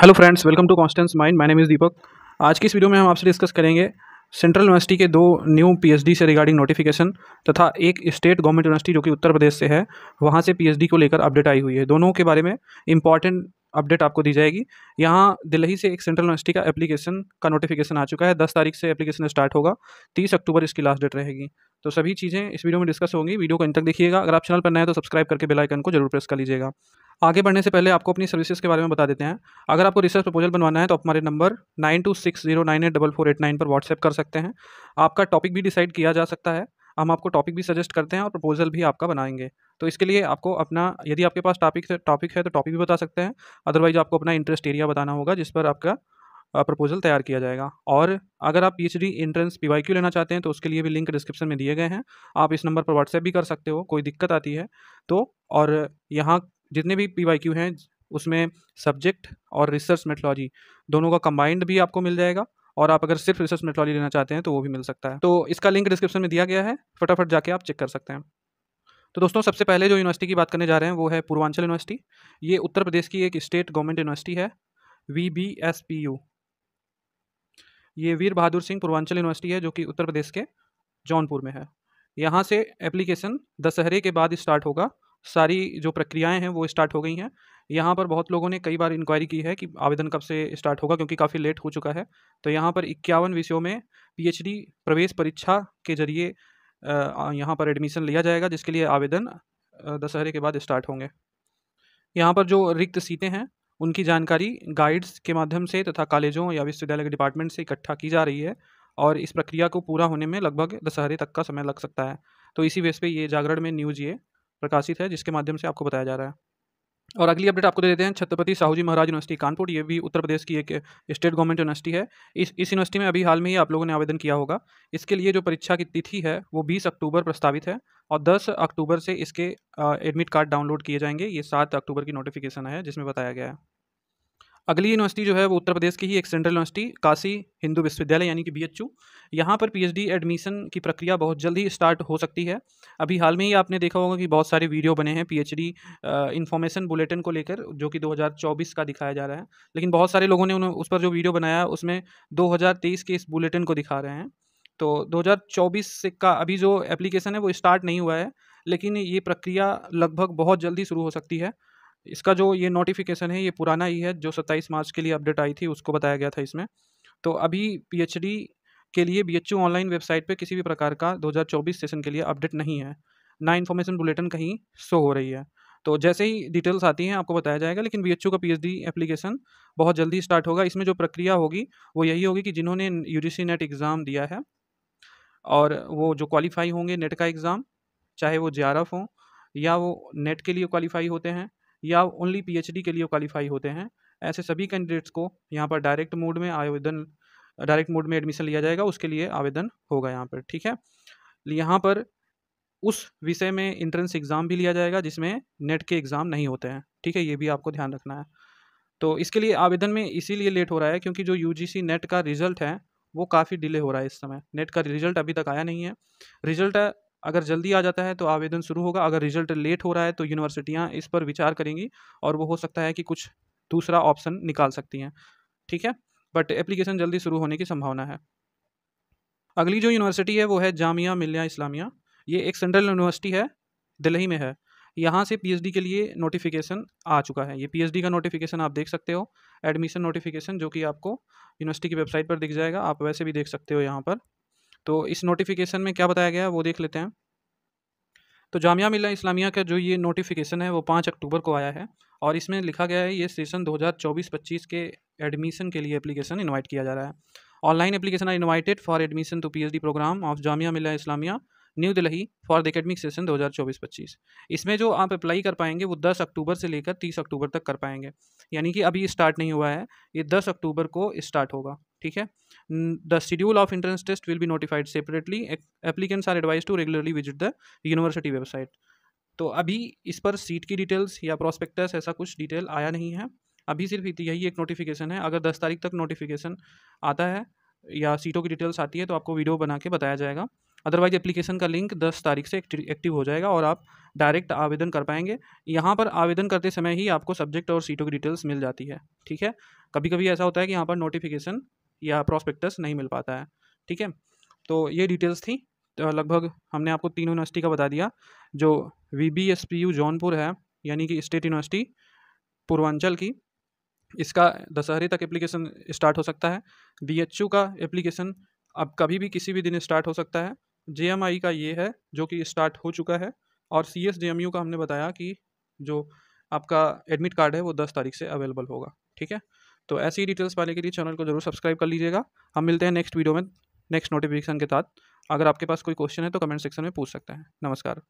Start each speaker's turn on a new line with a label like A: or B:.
A: hello friends welcome to Constance Mind my name is Deepak आज की इस वीडियो में हम आपसे डिस्कस करेंगे सेंट्रल यूनिवर्सिटी के दो न्यू पीएचडी से रिगार्डिंग नोटिफिकेशन तथा एक स्टेट गवर्नमेंट यूनिवर्सिटी जो कि उत्तर प्रदेश से है वहाँ से पीएचडी को लेकर अपडेट आई हुई है दोनों के बारे में इंपॉर्टेंट अपडेट आपको दी जाएगी यहाँ दिल्ली से एक सेंट्रल यूनिवर्सिटी का एप्लीकेशन का नोटिफिकेशन आ चुका है दस तारीख से एप्लीकेशन स्टार्ट होगा तीस अक्टूबर इसकी लास्ट डेट रहेगी तो सभी चीज़ें इस वीडियो में डिस्कस होंगी वीडियो को इन तक देखिएगा अगर आप चैनल पर नए हैं तो सब्सक्राइब करके बेलाइकन को जरूर प्रेस कर लीजिएगा आगे बढ़ने से पहले आपको अपनी सर्विसेज के बारे में बता देते हैं अगर आपको रिसर्च प्रपोजल बनवाना है तो आप हमारे number nine two six zero nine eight double four eight nine पर व्हाट्सएप कर सकते हैं आपका टॉपिक भी डिसाइड किया जा सकता है हम आपको टॉपिक भी सजेस्ट करते हैं और प्रपोजल भी आपका बनाएंगे तो इसके लिए आपको अपना यदि आपके पास टॉपिक टॉपिक है तो टॉपिक भी बता सकते हैं अदरवाइज आपको अपना इंटरेस्ट एरिया बताना होगा जिस पर आपका प्रपोजल तैयार किया जाएगा और अगर आप पीएचडी एंट्रेंस पीवाईक्यू लेना चाहते हैं तो उसके लिए भी लिंक डिस्क्रिप्शन में दिए गए हैं आप इस नंबर पर व्हाट्सएप भी कर सकते हो कोई दिक्कत आती है तो और यहाँ जितने भी पी वाई क्यू हैं उसमें सब्जेक्ट और रिसर्च मेथोलॉजी दोनों का कंबाइंड भी आपको मिल जाएगा और आप अगर सिर्फ रिसर्च मेथोलॉजी लेना चाहते हैं तो वो भी मिल सकता है तो इसका लिंक डिस्क्रिप्शन में दिया गया है फटाफट जाके आप चेक कर सकते हैं तो दोस्तों सबसे पहले जो यूनिवर्सिटी की बात करने जा रहे हैं वो है पूर्वांचल यूनिवर्सिटी ये उत्तर प्रदेश की एक स्टेट गवर्नमेंट यूनिवर्सिटी है V B S P U ये वीर बहादुर सिंह पूर्वांचल यूनिवर्सिटी है जो कि उत्तर प्रदेश के जौनपुर में है यहाँ से एप्लीकेशन दशहरे के बाद स्टार्ट होगा सारी जो प्रक्रियाएं हैं वो स्टार्ट हो गई हैं यहाँ पर बहुत लोगों ने कई बार इंक्वायरी की है कि आवेदन कब से स्टार्ट होगा क्योंकि काफ़ी लेट हो चुका है तो यहाँ पर इक्यावन विषयों में पीएचडी प्रवेश परीक्षा के जरिए यहाँ पर एडमिशन लिया जाएगा जिसके लिए आवेदन दशहरे के बाद स्टार्ट होंगे यहाँ पर जो रिक्त सीटें हैं उनकी जानकारी गाइड्स के माध्यम से तथा कॉलेजों या विश्वविद्यालय के डिपार्टमेंट से इकट्ठा की जा रही है और इस प्रक्रिया को पूरा होने में लगभग दशहरे तक का समय लग सकता है तो इसी वेस पे ये जागरण में न्यूज ये प्रकाशित है जिसके माध्यम से आपको बताया जा रहा है और अगली अपडेट आपको दे देते हैं छत्रपति साहू जी महाराज यूनिवर्सिटी कानपुर ये भी उत्तर प्रदेश की एक स्टेट गवर्नमेंट यूनिवर्सिटी है इस इस यूनिवर्सिटी में अभी हाल में ही आप लोगों ने आवेदन किया होगा इसके लिए जो परीक्षा की तिथि है वो 20 अक्टूबर प्रस्तावित है और 10 अक्टूबर से इसके एडमिट कार्ड डाउनलोड किए जाएंगे ये सात अक्टूबर की नोटिफिकेशन है जिसमें बताया गया है अगली यूनिवर्सिटी जो है वो उत्तर प्रदेश की ही एक सेंट्रल यूनिवर्सिटी काशी हिंदू विश्वविद्यालय यानी कि बी एच यहाँ पर पीएचडी एडमिशन की प्रक्रिया बहुत जल्दी स्टार्ट हो सकती है अभी हाल में ही आपने देखा होगा कि बहुत सारे वीडियो बने हैं पीएचडी इन्फॉर्मेशन बुलेटिन को लेकर जो कि 2024 का दिखाया जा रहा है लेकिन बहुत सारे लोगों ने उन्हें उस पर जो वीडियो बनाया उसमें दो के इस बुलेटिन को दिखा रहे हैं तो 2024 का अभी जो एप्लीकेशन है वो स्टार्ट नहीं हुआ है लेकिन ये प्रक्रिया लगभग बहुत जल्दी शुरू हो सकती है इसका जो ये नोटिफिकेशन है ये पुराना ही है जो सत्ताईस मार्च के लिए अपडेट आई थी उसको बताया गया था इसमें तो अभी पी के लिए बी ऑनलाइन वेबसाइट पर किसी भी प्रकार का दो सेशन के लिए अपडेट नहीं है ना इन्फॉर्मेशन बुलेटिन कहीं शो हो रही है तो जैसे ही डिटेल्स आती हैं आपको बताया जाएगा लेकिन बी का पी एप्लीकेशन बहुत जल्दी स्टार्ट होगा इसमें जो प्रक्रिया होगी वो यही होगी कि जिन्होंने यू नेट एग्ज़ाम दिया है और वो जो क्वालिफाई होंगे नेट का एग्ज़ाम चाहे वो जे हो या वो नेट के लिए क्वालिफाई होते हैं या ओनली पीएचडी के लिए क्वालिफाई होते हैं ऐसे सभी कैंडिडेट्स को यहाँ पर डायरेक्ट मोड में आवेदन डायरेक्ट मोड में एडमिशन लिया जाएगा उसके लिए आवेदन होगा यहाँ पर ठीक है यहाँ पर उस विषय में इंट्रेंस एग्ज़ाम भी लिया जाएगा जिसमें नेट के एग्ज़ाम नहीं होते हैं ठीक है ये भी आपको ध्यान रखना है तो इसके लिए आवेदन में इसीलिए लेट हो रहा है क्योंकि जो यू नेट का रिज़ल्ट है वो काफ़ी डिले हो रहा है इस समय नेट का रिज़ल्ट अभी तक आया नहीं है रिज़ल्ट अगर जल्दी आ जाता है तो आवेदन शुरू होगा अगर रिजल्ट लेट हो रहा है तो यूनिवर्सिटियाँ इस पर विचार करेंगी और वो हो सकता है कि कुछ दूसरा ऑप्शन निकाल सकती हैं ठीक है बट एप्लीकेशन जल्दी शुरू होने की संभावना है अगली जो यूनिवर्सिटी है वो है जामिया मिलिया इस्लामिया ये एक सेंट्रल यूनिवर्सिटी है दिल्ली में है यहाँ से पीएचडी के लिए नोटिफिकेशन आ चुका है ये पीएचडी का नोटिफिकेशन आप देख सकते हो एडमिशन नोटिफिकेशन जो कि आपको यूनिवर्सिटी की वेबसाइट पर दिख जाएगा आप वैसे भी देख सकते हो यहाँ पर तो इस नोटिफिकेशन में क्या बताया गया वो देख लेते हैं तो जामिया मिला इस्लामिया का जो ये नोटिफिकेशन है वो पाँच अक्टूबर को आया है और इसमें लिखा गया है ये सेशन 2024-25 के एडमिशन के लिए एप्लीकेशन इनवाइट किया जा रहा है online application are invited for admission to PhD programme of Jamia Millia Islamia new Delhi for the academic session 2024-25 इसमें जो आप अप्लाई कर पाएंगे वो 10 अक्टूबर से लेकर 30 अक्टूबर तक कर पाएंगे यानी कि अभी स्टार्ट नहीं हुआ है ये 10 अक्टूबर को स्टार्ट होगा ठीक है the schedule of entrance test will be notified separately applicants are advised to regularly visit the university website तो अभी इस पर सीट की डिटेल्स या प्रोस्पेक्टस ऐसा कुछ डिटेल आया नहीं है अभी सिर्फ यही एक नोटिफिकेशन है अगर दस तारीख तक नोटिफिकेशन आता है या सीटों की डिटेल्स आती है तो आपको वीडियो बना के बताया जाएगा अदरवाइज एप्लीकेशन का लिंक दस तारीख से एक्टिव हो जाएगा और आप डायरेक्ट आवेदन कर पाएंगे यहाँ पर आवेदन करते समय ही आपको सब्जेक्ट और सीटों की डिटेल्स मिल जाती है ठीक है कभी कभी ऐसा होता है कि यहाँ पर नोटिफिकेशन या प्रॉस्पेक्टस नहीं मिल पाता है ठीक है तो ये डिटेल्स थी तो लगभग हमने आपको तीन यूनिवर्सिटी का बता दिया जो V B S P U Jaunpur है यानी कि स्टेट यूनिवर्सिटी पूर्वांचल की इसका दशहरे तक एप्लीकेशन स्टार्ट हो सकता है बी एच यू का एप्लीकेशन अब कभी भी किसी भी दिन स्टार्ट हो सकता है जे एम आई का ये है जो कि स्टार्ट हो चुका है और C S J M U का हमने बताया कि जो आपका एडमिट कार्ड है वो दस तारीख से अवेलेबल होगा ठीक है तो ऐसी ही डिटेल्स पाने के लिए चैनल को जरूर सब्सक्राइब कर लीजिएगा हम मिलते हैं नेक्स्ट वीडियो में नेक्स्ट नोटिफिकेशन के साथ अगर आपके पास कोई क्वेश्चन है तो कमेंट सेक्शन में पूछ सकते हैं नमस्कार